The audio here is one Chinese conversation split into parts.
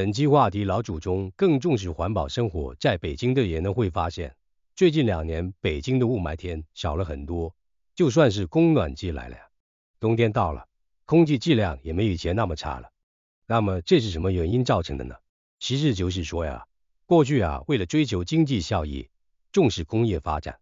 本期话题，老祖宗更重视环保生活。在北京的人呢，会发现最近两年北京的雾霾天少了很多。就算是供暖季来了，冬天到了，空气质量也没以前那么差了。那么这是什么原因造成的呢？其实就是说呀，过去啊，为了追求经济效益，重视工业发展，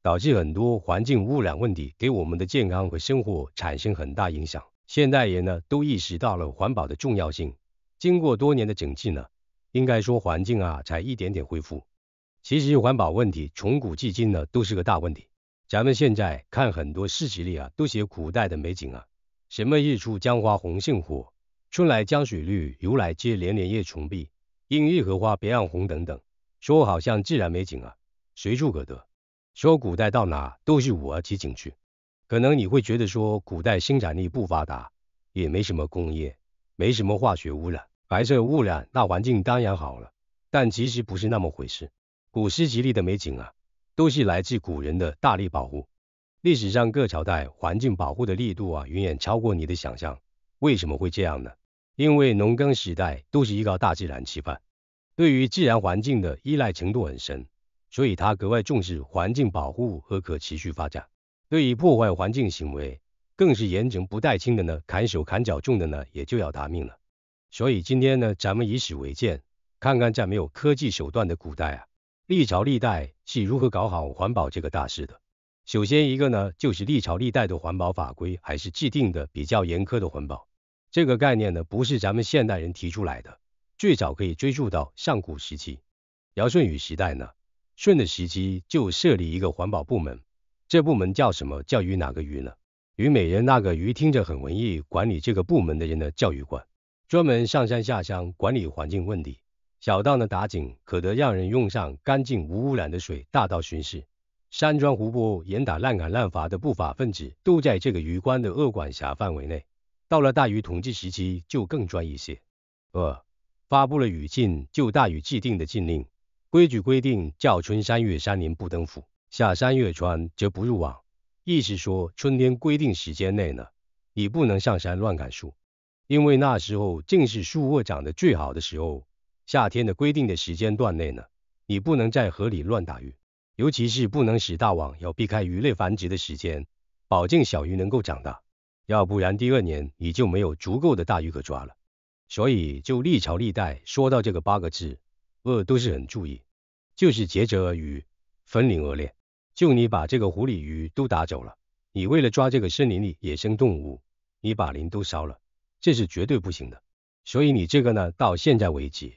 导致很多环境污染问题，给我们的健康和生活产生很大影响。现代人呢，都意识到了环保的重要性。经过多年的整治呢，应该说环境啊才一点点恢复。其实环保问题从古至今呢都是个大问题。咱们现在看很多诗词里啊都写古代的美景啊，什么日出江花红胜火，春来江水绿，如来皆连连叶重碧，映日荷花别样红等等，说好像自然美景啊随处可得，说古代到哪都是五七景区，可能你会觉得说古代生产力不发达，也没什么工业。没什么化学污染，白色污染，那环境当然好了。但其实不是那么回事。古诗吉利的美景啊，都是来自古人的大力保护。历史上各朝代环境保护的力度啊，远远超过你的想象。为什么会这样呢？因为农耕时代都是依靠大自然吃饭，对于自然环境的依赖程度很深，所以它格外重视环境保护和可持续发展。对于破坏环境行为，更是严惩不带轻的呢，砍手砍脚重的呢，也就要搭命了。所以今天呢，咱们以史为鉴，看看在没有科技手段的古代啊，历朝历代是如何搞好环保这个大事的。首先一个呢，就是历朝历代的环保法规还是制定的比较严苛的环保。这个概念呢，不是咱们现代人提出来的，最早可以追溯到上古时期，尧舜禹时代呢，舜的时期就设立一个环保部门，这部门叫什么？叫于哪个于呢？虞美人那个虞听着很文艺，管理这个部门的人的教育官，专门上山下乡管理环境问题。小到呢打井，可得让人用上干净无污染的水；大到巡视山川湖泊，严打滥砍滥伐的不法分子，都在这个虞官的恶管辖范围内。到了大禹统治时期，就更专一些。二，发布了雨禁，就大禹制定的禁令，规矩规定：，叫春三月山林不登府，下山越川则不入网。意思说，春天规定时间内呢，你不能上山乱砍树，因为那时候正是树窝长得最好的时候。夏天的规定的时间段内呢，你不能在河里乱打鱼，尤其是不能使大网，要避开鱼类繁殖的时间，保证小鱼能够长大，要不然第二年你就没有足够的大鱼可抓了。所以，就历朝历代说到这个八个字，鳄都是很注意，就是竭泽而渔，分鳞而猎。就你把这个湖里鱼都打走了，你为了抓这个森林里野生动物，你把林都烧了，这是绝对不行的。所以你这个呢，到现在为止，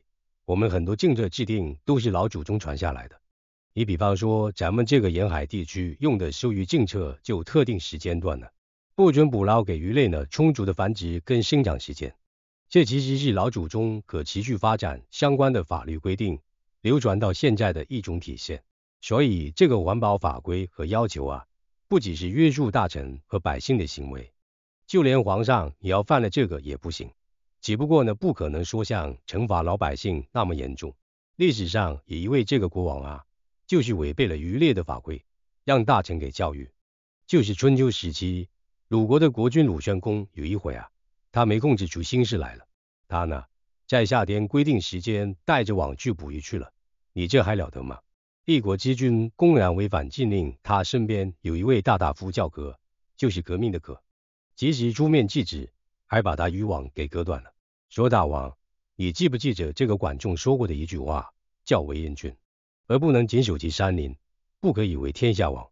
我们很多政策制定都是老祖宗传下来的。你比方说，咱们这个沿海地区用的收鱼政策，就特定时间段呢，不准捕捞，给鱼类呢充足的繁殖跟生长时间。这其实是老祖宗可持续发展相关的法律规定，流转到现在的一种体现。所以这个环保法规和要求啊，不仅是约束大臣和百姓的行为，就连皇上也要犯了这个也不行。只不过呢，不可能说像惩罚老百姓那么严重。历史上有一位这个国王啊，就是违背了渔猎的法规，让大臣给教育。就是春秋时期鲁国的国君鲁宣公有一回啊，他没控制住心事来了，他呢在夏天规定时间带着网去捕鱼去了，你这还了得吗？帝国之君公然违反禁令，他身边有一位大大夫叫革，就是革命的革，及时出面制止，还把他渔网给割断了。说大王，你记不记得这个管仲说过的一句话？教为人君，而不能谨守其山林，不可以为天下王。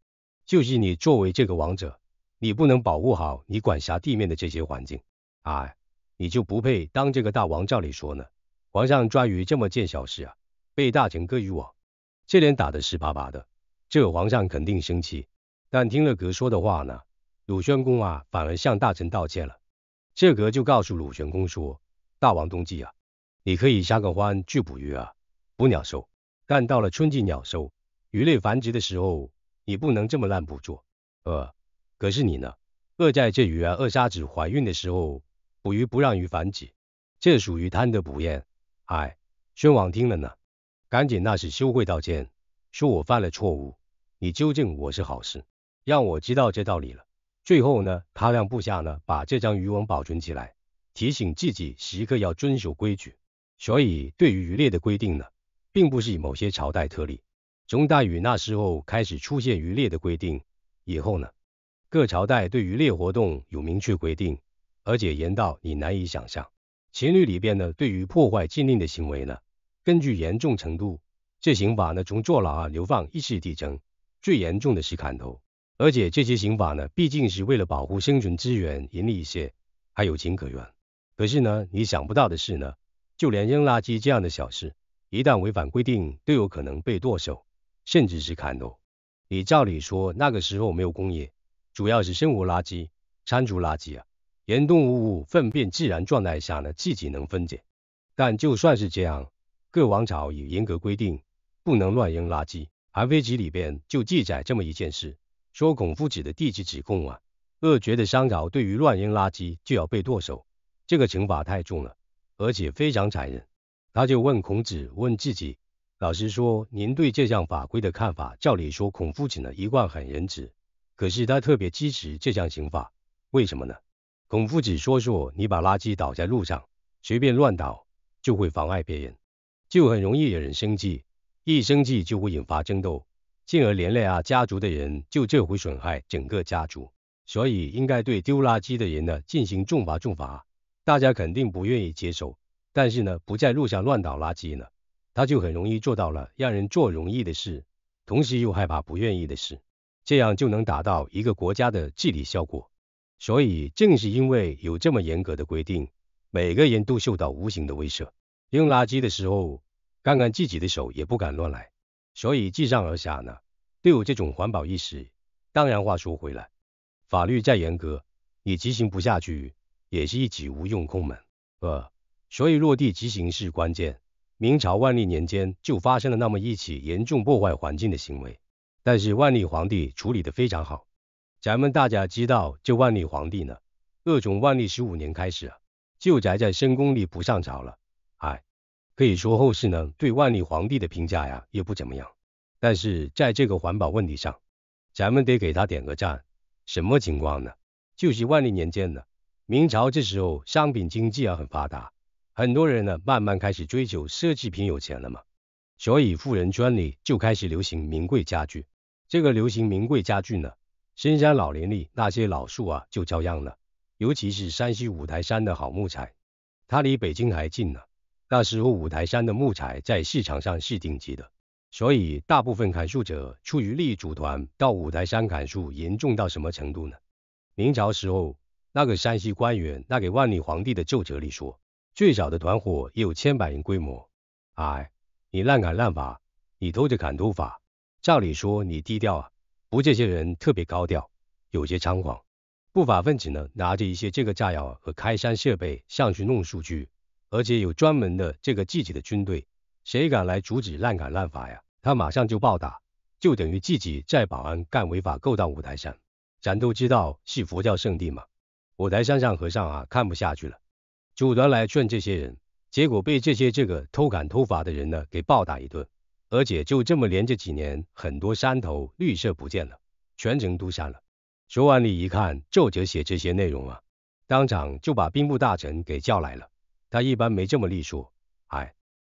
就是你作为这个王者，你不能保护好你管辖地面的这些环境，哎，你就不配当这个大王。照理说呢，皇上抓鱼这么件小事啊，被大臣割渔网。这脸打得湿巴巴的，这皇上肯定生气。但听了格说的话呢，鲁宣公啊，反而向大臣道歉了。这格就告诉鲁宣公说：“大王冬季啊，你可以下个欢去捕鱼啊，捕鸟兽。但到了春季鸟兽鱼类繁殖的时候，你不能这么滥捕捉。呃，可是你呢，饿在这鱼啊，扼沙子怀孕的时候，捕鱼不让鱼繁殖，这属于贪得不厌。”哎，宣王听了呢。赶紧，那是羞愧道歉，说我犯了错误。你纠正我是好事，让我知道这道理了。最后呢，他让部下呢把这张渔网保存起来，提醒自己时刻要遵守规矩。所以，对于渔猎的规定呢，并不是某些朝代特例。从大禹那时候开始出现渔猎的规定，以后呢，各朝代对渔猎活动有明确规定，而且严到你难以想象。秦律里边呢，对于破坏禁令的行为呢。根据严重程度，这刑法呢，从坐牢啊、流放、一死、递增，最严重的是砍头。而且这些刑法呢，毕竟是为了保护生存资源、盈利一些，还有情可原。可是呢，你想不到的是呢，就连扔垃圾这样的小事，一旦违反规定，都有可能被剁手，甚至是砍头。你照理说那个时候没有工业，主要是生活垃圾、餐厨垃圾啊，严重无物粪便自然状态下呢，自己能分解。但就算是这样。各王朝有严格规定，不能乱扔垃圾。《韩非子》里边就记载这么一件事，说孔夫子的弟子指控啊，恶觉的商朝对于乱扔垃圾就要被剁手，这个惩罚太重了，而且非常残忍。他就问孔子，问自己，老师说您对这项法规的看法？照理说，孔夫子呢一贯很仁慈，可是他特别支持这项刑法，为什么呢？孔夫子说说，你把垃圾倒在路上，随便乱倒，就会妨碍别人。就很容易惹人生气，一生气就会引发争斗，进而连累啊家族的人，就这回损害整个家族。所以应该对丢垃圾的人呢进行重罚重罚，大家肯定不愿意接受。但是呢不在路上乱倒垃圾呢，他就很容易做到了，让人做容易的事，同时又害怕不愿意的事，这样就能达到一个国家的治理效果。所以正是因为有这么严格的规定，每个人都受到无形的威慑。扔垃圾的时候，看看自己的手也不敢乱来，所以自上而下呢都有这种环保意识。当然，话说回来，法律再严格，你执行不下去，也是一纸无用空门。呃，所以落地执行是关键。明朝万历年间就发生了那么一起严重破坏环境的行为，但是万历皇帝处理的非常好。咱们大家知道，这万历皇帝呢，二从万历十五年开始啊，就宅在深宫里不上朝了。哎，可以说后世呢对万历皇帝的评价呀也不怎么样，但是在这个环保问题上，咱们得给他点个赞。什么情况呢？就是万历年间呢，明朝这时候商品经济啊很发达，很多人呢慢慢开始追求奢侈品有钱了嘛，所以富人圈里就开始流行名贵家具。这个流行名贵家具呢，深山老林里那些老树啊就遭殃了，尤其是山西五台山的好木材，它离北京还近呢。那时候五台山的木材在市场上是顶级的，所以大部分砍树者出于利益组团到五台山砍树，严重到什么程度呢？明朝时候那个山西官员那给万历皇帝的奏折里说，最早的团伙也有千百人规模。哎，你滥砍滥伐，你偷着砍偷伐，照理说你低调啊，不，这些人特别高调，有些猖狂。不法分子呢，拿着一些这个炸药和开山设备上去弄数据，而且有专门的这个自己的军队，谁敢来阻止滥砍滥伐呀？他马上就暴打，就等于自己在保安干违法勾当。五台山咱都知道是佛教圣地嘛，五台山上和尚啊看不下去了，组团来劝这些人，结果被这些这个偷砍偷伐的人呢给暴打一顿。而且就这么连着几年，很多山头绿色不见了，全城都删了。书万里一看奏折写这些内容啊，当场就把兵部大臣给叫来了。他一般没这么利索，哎，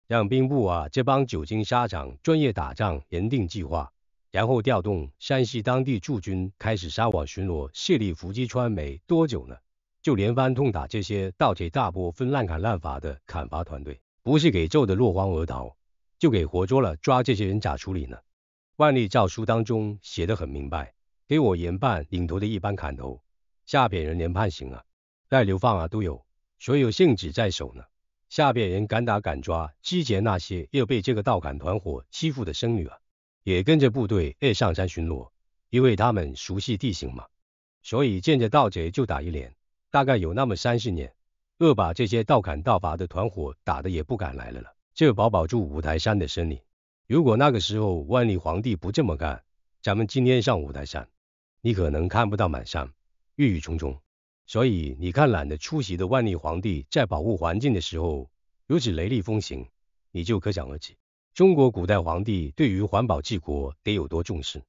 让兵部啊这帮久经沙场、专业打仗、人定计划，然后调动山西当地驻军开始杀网巡逻、卸力伏击川，没多久呢，就连番痛打这些盗贼大波、分滥砍滥伐的砍伐团队，不是给揍的落荒而逃，就给活捉了。抓这些人咋处理呢？万历诏书当中写的很明白，给我严办，领头的一般砍头，下边人连判刑啊、带流放啊都有。所有圣旨在手呢，下边人敢打敢抓，肢解那些又被这个盗砍团伙欺负的生女啊，也跟着部队上山巡逻，因为他们熟悉地形嘛，所以见着盗贼就打一脸。大概有那么三十年，恶把这些盗砍盗伐的团伙打的也不敢来了了，这保保住五台山的生灵。如果那个时候万历皇帝不这么干，咱们今天上五台山，你可能看不到满山郁郁葱葱。所以你看，懒得出席的万历皇帝在保护环境的时候如此雷厉风行，你就可想而知，中国古代皇帝对于环保治国得有多重视。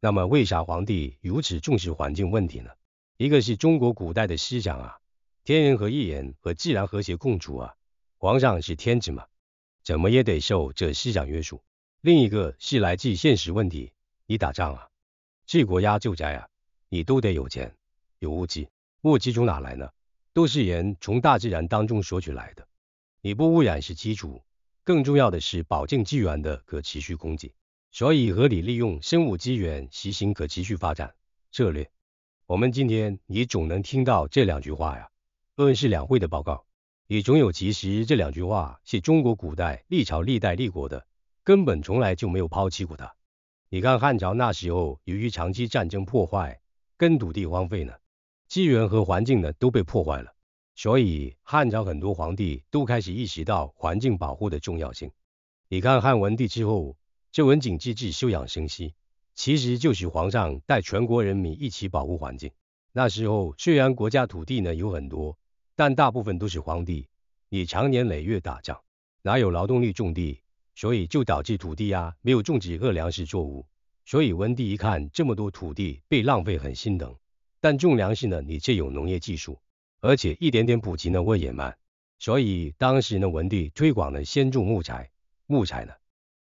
那么，为啥皇帝如此重视环境问题呢？一个是中国古代的思想啊，天人合一人和自然和谐共处啊，皇上是天子嘛，怎么也得受这思想约束。另一个是来自现实问题，你打仗啊，治国压救灾啊，你都得有钱有物资。物质基础哪来呢？都是人从大自然当中索取来的。你不污染是基础，更重要的是保证资源的可持续供给。所以合理利用生物资源，实行可持续发展策略。我们今天你总能听到这两句话呀，论是两会的报告，也总有其实这两句话是中国古代历朝历代立国的根本，从来就没有抛弃过。它。你看汉朝那时候，由于长期战争破坏，耕土地荒废呢。资源和环境呢都被破坏了，所以汉朝很多皇帝都开始意识到环境保护的重要性。你看汉文帝之后，这文景之治休养生息，其实就是皇上带全国人民一起保护环境。那时候虽然国家土地呢有很多，但大部分都是荒地，你长年累月打仗，哪有劳动力种地？所以就导致土地啊没有种植各粮食作物。所以文帝一看这么多土地被浪费，很心疼。但种粮食呢，你却有农业技术，而且一点点普及呢，我也慢。所以当时呢，文帝推广了先种木材。木材呢，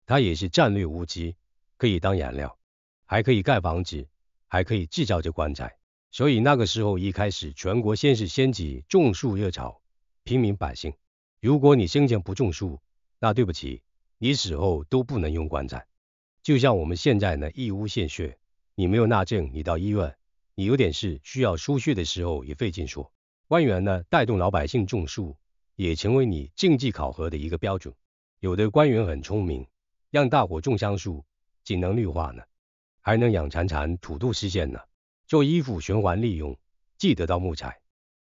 它也是战略物资，可以当燃料，还可以盖房子，还可以制造这棺材。所以那个时候一开始，全国先是掀起种树热潮。平民百姓，如果你生前不种树，那对不起，你死后都不能用棺材。就像我们现在呢，义乌献血，你没有纳证，你到医院。你有点事需要输血的时候也费劲说。官员呢带动老百姓种树，也成为你竞技考核的一个标准。有的官员很聪明，让大伙种香树，既能绿化呢，还能养蚕蚕土豆、丝线呢，做衣服循环利用，既得到木材，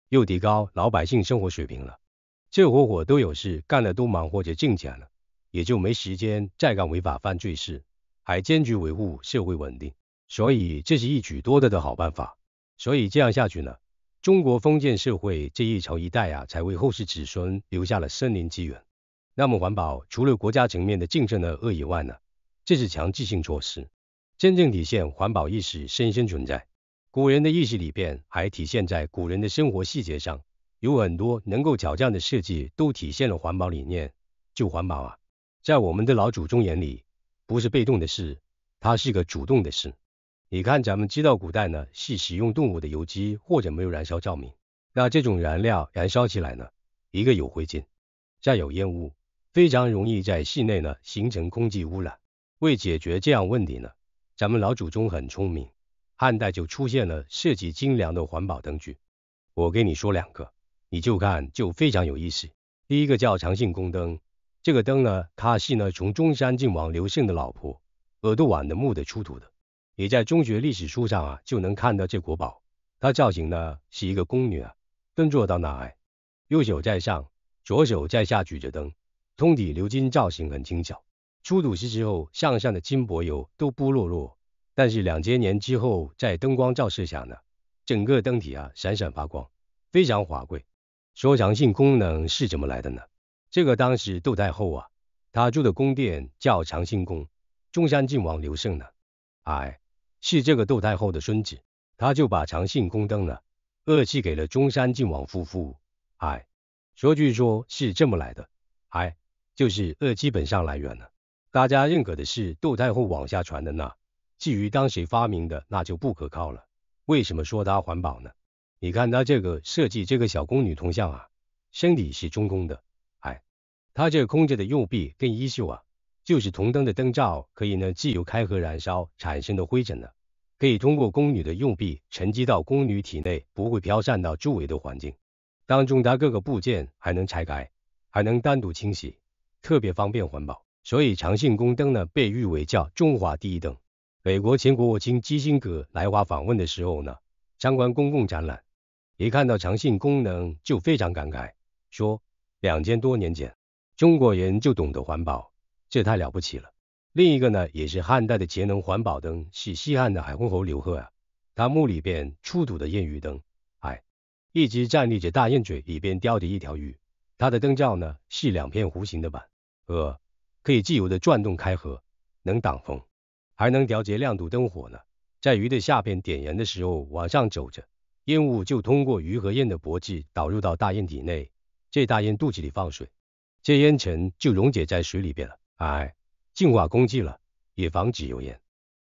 又提高老百姓生活水平了。这伙伙都有事干了，都忙活着挣钱了，也就没时间再干违法犯罪事，还坚决维护社会稳定。所以这是一举多得的好办法。所以这样下去呢，中国封建社会这一朝一代啊，才为后世子孙留下了森林资源。那么环保除了国家层面的竞争的恶以外呢，这是强制性措施，真正体现环保意识深深存在。古人的意识里边还体现在古人的生活细节上，有很多能够巧匠的设计都体现了环保理念。就环保啊，在我们的老祖宗眼里，不是被动的事，它是个主动的事。你看，咱们知道古代呢是使用动物的油脂或者没有燃烧照明，那这种燃料燃烧起来呢，一个有灰烬，再有烟雾，非常容易在室内呢形成空气污染。为解决这样问题呢，咱们老祖宗很聪明，汉代就出现了设计精良的环保灯具。我给你说两个，你就看就非常有意思。第一个叫长信宫灯，这个灯呢它是呢从中山靖王刘胜的老婆杜婉的墓的出土的。你在中学历史书上啊，就能看到这国宝。它造型呢是一个宫女啊，蹲坐到那，哎，右手在上，左手在下，举着灯，通体鎏金，造型很精巧。出土时之后，向上的金箔油都不落落，但是两千年之后，在灯光照射下呢，整个灯体啊闪闪发光，非常华贵。说长信功能是怎么来的呢？这个当时窦太后啊，她住的宫殿叫长信宫，中山靖王刘胜呢，哎。是这个窦太后的孙子，他就把长信宫灯呢，恶气给了中山靖王夫妇。哎，说据说，是这么来的。哎，就是恶基本上来源呢。大家认可的是窦太后往下传的那，至于当时发明的，那就不可靠了。为什么说它环保呢？你看它这个设计，这个小宫女铜像啊，身体是中宫的。哎，他这空着的右臂跟衣袖啊。就是铜灯的灯罩可以呢自由开合，燃烧产生的灰尘呢可以通过宫女的用臂沉积到宫女体内，不会飘散到周围的环境。当中它各个部件还能拆开，还能单独清洗，特别方便环保。所以长信宫灯呢被誉为叫中华第一灯。美国前国务卿基辛格来华访问的时候呢，参观公共展览，一看到长信功能就非常感慨，说两千多年前中国人就懂得环保。这太了不起了。另一个呢，也是汉代的节能环保灯，是西汉的海昏侯刘贺啊。他墓里边出土的雁鱼灯，哎，一直站立着大雁，嘴里边叼着一条鱼。它的灯罩呢是两片弧形的板，呃，可以自由的转动开合，能挡风，还能调节亮度灯火呢。在鱼的下边点燃的时候，往上走着，烟雾就通过鱼和雁的脖子导入到大雁体内，这大雁肚子里放水，这烟尘就溶解在水里边了。哎，净化空气了，也防止油烟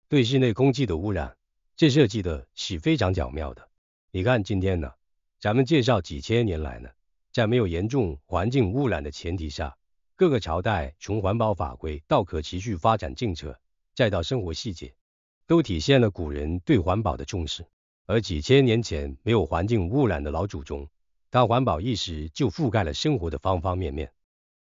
对室内空气的污染。这设计的是非常巧妙的。你看，今天呢，咱们介绍几千年来呢，在没有严重环境污染的前提下，各个朝代从环保法规到可持续发展政策，再到生活细节，都体现了古人对环保的重视。而几千年前没有环境污染的老祖宗，他环保意识就覆盖了生活的方方面面。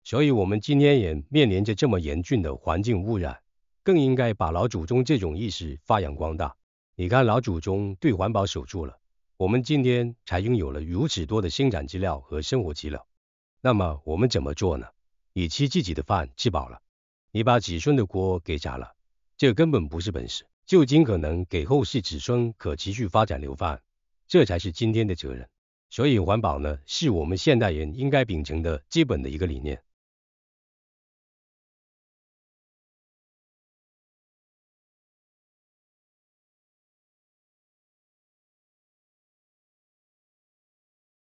所以，我们今天也面临着这么严峻的环境污染，更应该把老祖宗这种意识发扬光大。你看，老祖宗对环保守住了，我们今天才拥有了如此多的生产资料和生活资料。那么，我们怎么做呢？你吃自己的饭，吃饱了，你把子孙的锅给砸了，这根本不是本事。就尽可能给后世子孙可持续发展留饭，这才是今天的责任。所以，环保呢，是我们现代人应该秉承的基本的一个理念。